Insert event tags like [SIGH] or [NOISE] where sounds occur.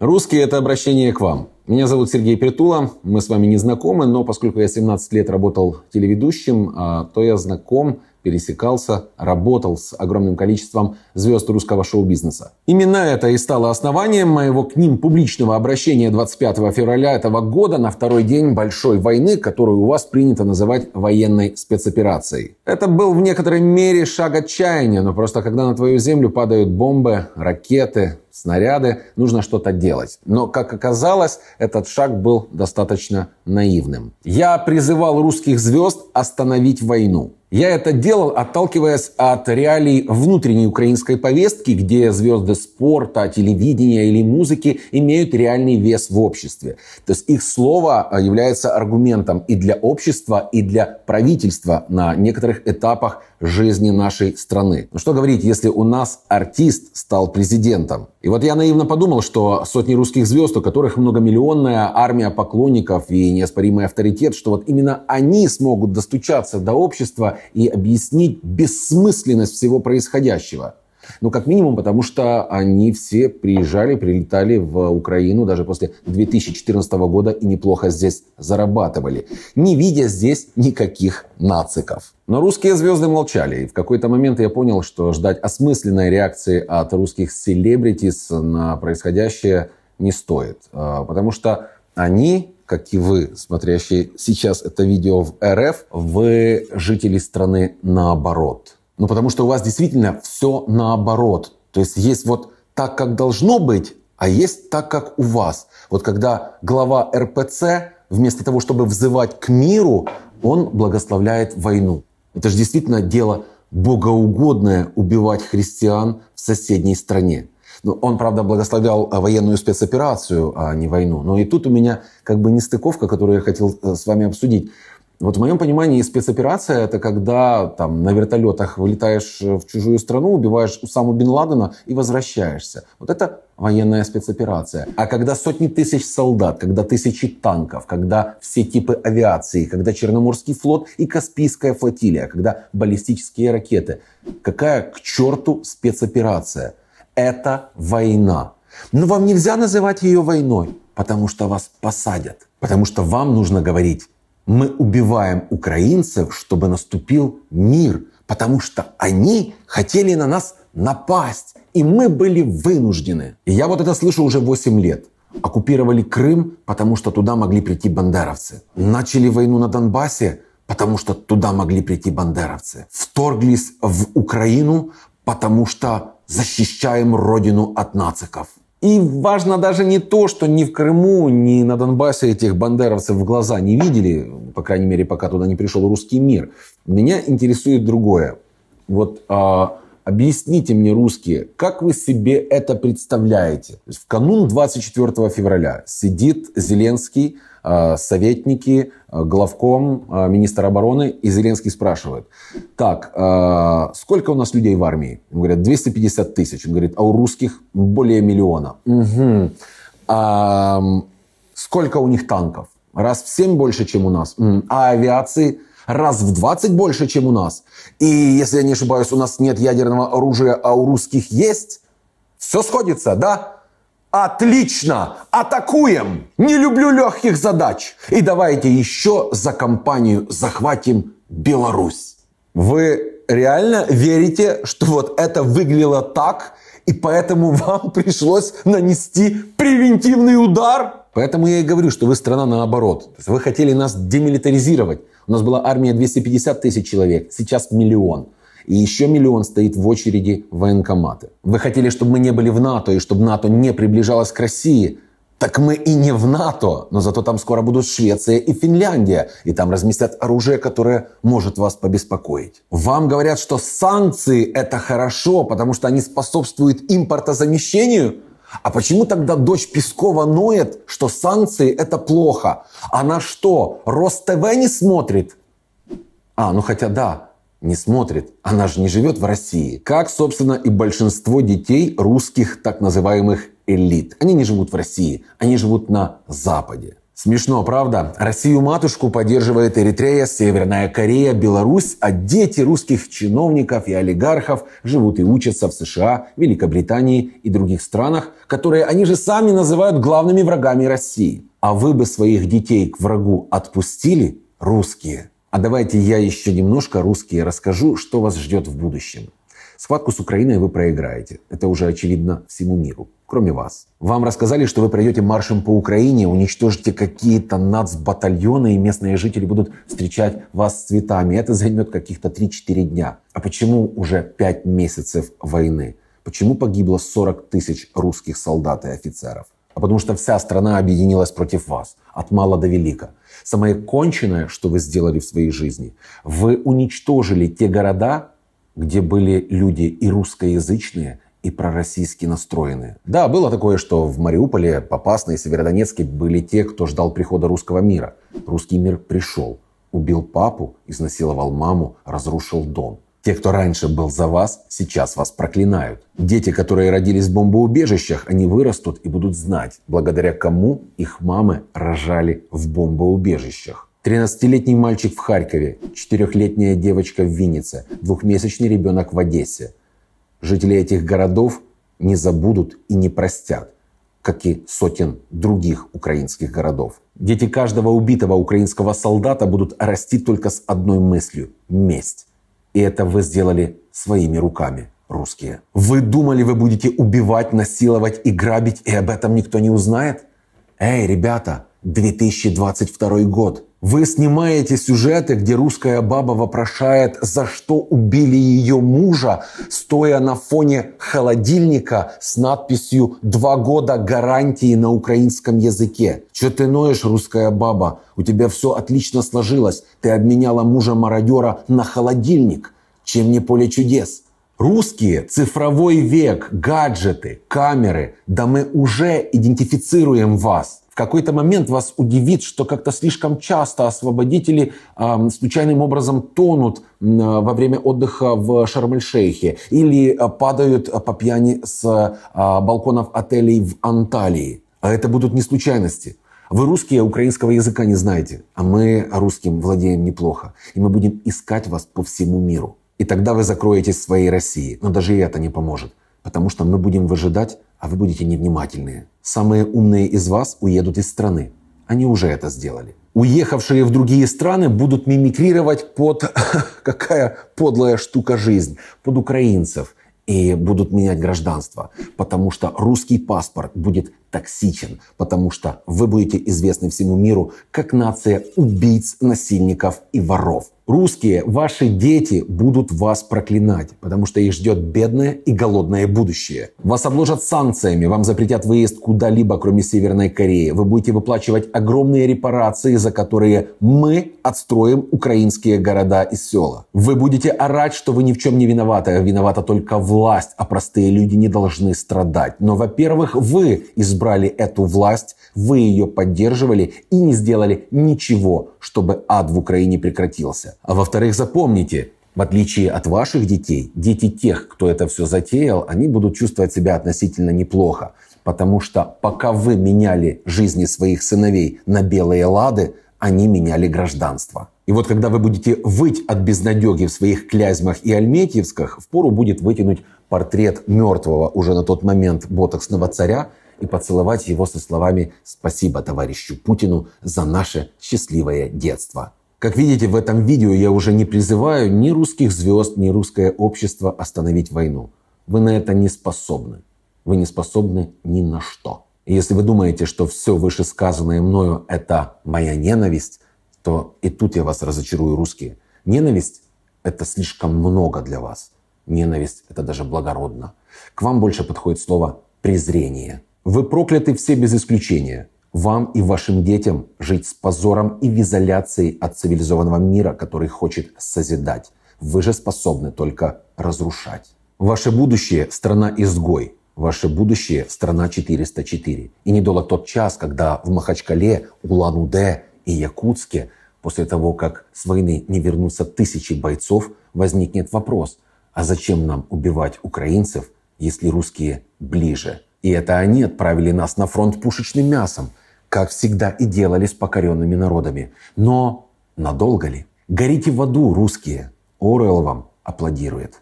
Русские – это обращение к вам. Меня зовут Сергей Притула, мы с вами не знакомы, но поскольку я 17 лет работал телеведущим, а, то я знаком, пересекался, работал с огромным количеством звезд русского шоу-бизнеса. Именно это и стало основанием моего к ним публичного обращения 25 февраля этого года на второй день большой войны, которую у вас принято называть военной спецоперацией. Это был в некоторой мере шаг отчаяния, но просто когда на твою землю падают бомбы, ракеты, снаряды, нужно что-то делать. Но, как оказалось, этот шаг был достаточно наивным. Я призывал русских звезд остановить войну. Я это делал, отталкиваясь от реалий внутренней украинской повестки, где звезды спорта, телевидения или музыки имеют реальный вес в обществе. То есть их слово а, является аргументом и для общества, и для правительства на некоторых этапах жизни нашей страны. Ну что говорить, если у нас артист стал президентом. И вот я наивно подумал, что сотни русских звезд, у которых многомиллионная армия поклонников и неоспоримый авторитет, что вот именно они смогут достучаться до общества и объяснить бессмысленность всего происходящего. Ну, как минимум, потому что они все приезжали, прилетали в Украину даже после 2014 года и неплохо здесь зарабатывали, не видя здесь никаких нациков. Но русские звезды молчали. И в какой-то момент я понял, что ждать осмысленной реакции от русских селебритис на происходящее не стоит. А, потому что они, как и вы, смотрящие сейчас это видео в РФ, вы жители страны наоборот – ну, потому что у вас действительно все наоборот. То есть есть вот так, как должно быть, а есть так, как у вас. Вот когда глава РПЦ, вместо того, чтобы взывать к миру, он благословляет войну. Это же действительно дело богоугодное убивать христиан в соседней стране. Ну, он, правда, благословлял э, военную спецоперацию, а не войну. Но и тут у меня как бы нестыковка, которую я хотел э, с вами обсудить. Вот в моем понимании спецоперация — это когда там на вертолетах вылетаешь э, в чужую страну, убиваешь Усаму Бен Ладена и возвращаешься. Вот это военная спецоперация. А когда сотни тысяч солдат, когда тысячи танков, когда все типы авиации, когда Черноморский флот и Каспийская флотилия, когда баллистические ракеты. Какая к черту спецоперация? Это война. Но вам нельзя называть ее войной, потому что вас посадят. Потому что вам нужно говорить мы убиваем украинцев, чтобы наступил мир, потому что они хотели на нас напасть, и мы были вынуждены. И я вот это слышу уже 8 лет. Оккупировали Крым, потому что туда могли прийти бандеровцы. Начали войну на Донбассе, потому что туда могли прийти бандеровцы. Вторглись в Украину, потому что защищаем родину от нациков. И важно даже не то, что ни в Крыму, ни на Донбассе этих бандеровцев в глаза не видели, по крайней мере, пока туда не пришел русский мир. Меня интересует другое. Вот а, Объясните мне, русские, как вы себе это представляете? В канун 24 февраля сидит Зеленский, а, советники, а, главком, а, министр обороны, и Зеленский спрашивает, так, сколько у нас людей в армии? Он говорит, 250 тысяч. Он говорит, а у русских более миллиона. Угу. А, сколько у них танков? Раз в 7 больше, чем у нас. А авиации раз в 20 больше, чем у нас. И, если я не ошибаюсь, у нас нет ядерного оружия, а у русских есть. Все сходится, да? Отлично! Атакуем! Не люблю легких задач. И давайте еще за компанию захватим Беларусь. Вы реально верите, что вот это выглядело так, и поэтому вам [LAUGHS] пришлось нанести превентивный удар? Поэтому я и говорю, что вы страна наоборот. Вы хотели нас демилитаризировать. У нас была армия 250 тысяч человек, сейчас миллион. И еще миллион стоит в очереди в военкоматы. Вы хотели, чтобы мы не были в НАТО и чтобы НАТО не приближалось к России. Так мы и не в НАТО, но зато там скоро будут Швеция и Финляндия, и там разместят оружие, которое может вас побеспокоить. Вам говорят, что санкции – это хорошо, потому что они способствуют импортозамещению – а почему тогда дочь Пескова ноет, что санкции – это плохо? Она что, Роств не смотрит? А, ну хотя да, не смотрит. Она же не живет в России. Как, собственно, и большинство детей русских так называемых элит. Они не живут в России, они живут на Западе. Смешно, правда? Россию-матушку поддерживает Эритрея, Северная Корея, Беларусь, а дети русских чиновников и олигархов живут и учатся в США, Великобритании и других странах, которые они же сами называют главными врагами России. А вы бы своих детей к врагу отпустили, русские? А давайте я еще немножко русские расскажу, что вас ждет в будущем. Схватку с Украиной вы проиграете. Это уже очевидно всему миру, кроме вас. Вам рассказали, что вы пройдете маршем по Украине, уничтожите какие-то нацбатальоны, и местные жители будут встречать вас с цветами. Это займет каких-то 3-4 дня. А почему уже 5 месяцев войны? Почему погибло 40 тысяч русских солдат и офицеров? а потому что вся страна объединилась против вас, от мала до велика. Самое конченное, что вы сделали в своей жизни, вы уничтожили те города, где были люди и русскоязычные, и пророссийски настроенные. Да, было такое, что в Мариуполе, Попасной и Северодонецке были те, кто ждал прихода русского мира. Русский мир пришел, убил папу, изнасиловал маму, разрушил дом. Те, кто раньше был за вас, сейчас вас проклинают. Дети, которые родились в бомбоубежищах, они вырастут и будут знать, благодаря кому их мамы рожали в бомбоубежищах. 13-летний мальчик в Харькове, 4-летняя девочка в Виннице, двухмесячный ребенок в Одессе. Жители этих городов не забудут и не простят, как и сотен других украинских городов. Дети каждого убитого украинского солдата будут расти только с одной мыслью – месть. И это вы сделали своими руками, русские. Вы думали, вы будете убивать, насиловать и грабить, и об этом никто не узнает? Эй, ребята, 2022 год – вы снимаете сюжеты, где русская баба вопрошает, за что убили ее мужа, стоя на фоне холодильника с надписью «Два года гарантии на украинском языке». Че ты ноешь, русская баба? У тебя все отлично сложилось. Ты обменяла мужа-мародера на холодильник. Чем не поле чудес? Русские, цифровой век, гаджеты, камеры, да мы уже идентифицируем вас какой-то момент вас удивит, что как-то слишком часто освободители э, случайным образом тонут э, во время отдыха в Шарм-эль-Шейхе или а, падают а, по пьяни с э, балконов отелей в Анталии. А это будут не случайности. Вы русские, украинского языка не знаете, а мы русским владеем неплохо. И мы будем искать вас по всему миру. И тогда вы закроетесь своей России. Но даже и это не поможет. Потому что мы будем выжидать, а вы будете невнимательны. Самые умные из вас уедут из страны. Они уже это сделали. Уехавшие в другие страны будут мимикрировать под... [LAUGHS] Какая подлая штука жизнь. Под украинцев. И будут менять гражданство. Потому что русский паспорт будет токсичен, потому что вы будете известны всему миру как нация убийц, насильников и воров. Русские, ваши дети будут вас проклинать, потому что их ждет бедное и голодное будущее. Вас обложат санкциями, вам запретят выезд куда-либо, кроме Северной Кореи. Вы будете выплачивать огромные репарации, за которые мы отстроим украинские города и села. Вы будете орать, что вы ни в чем не виноваты, виновата только власть, а простые люди не должны страдать. Но, во-первых, вы из избрали эту власть, вы ее поддерживали и не сделали ничего, чтобы ад в Украине прекратился. А во-вторых, запомните, в отличие от ваших детей, дети тех, кто это все затеял, они будут чувствовать себя относительно неплохо. Потому что пока вы меняли жизни своих сыновей на белые лады, они меняли гражданство. И вот когда вы будете выть от безнадеги в своих клязьмах и альметьевсках, впору будет вытянуть портрет мертвого уже на тот момент ботоксного царя и поцеловать его со словами «Спасибо товарищу Путину за наше счастливое детство». Как видите, в этом видео я уже не призываю ни русских звезд, ни русское общество остановить войну. Вы на это не способны. Вы не способны ни на что. И если вы думаете, что все вышесказанное мною – это моя ненависть, то и тут я вас разочарую, русские. Ненависть – это слишком много для вас – ненависть – это даже благородно. К вам больше подходит слово «презрение». Вы прокляты все без исключения. Вам и вашим детям жить с позором и в изоляции от цивилизованного мира, который хочет созидать. Вы же способны только разрушать. Ваше будущее – страна-изгой. Ваше будущее – страна 404. И недолго тот час, когда в Махачкале, Улан-Удэ и Якутске после того, как с войны не вернутся тысячи бойцов, возникнет вопрос – а зачем нам убивать украинцев, если русские ближе? И это они отправили нас на фронт пушечным мясом, как всегда и делали с покоренными народами. Но надолго ли? Горите в аду, русские! Орел вам аплодирует.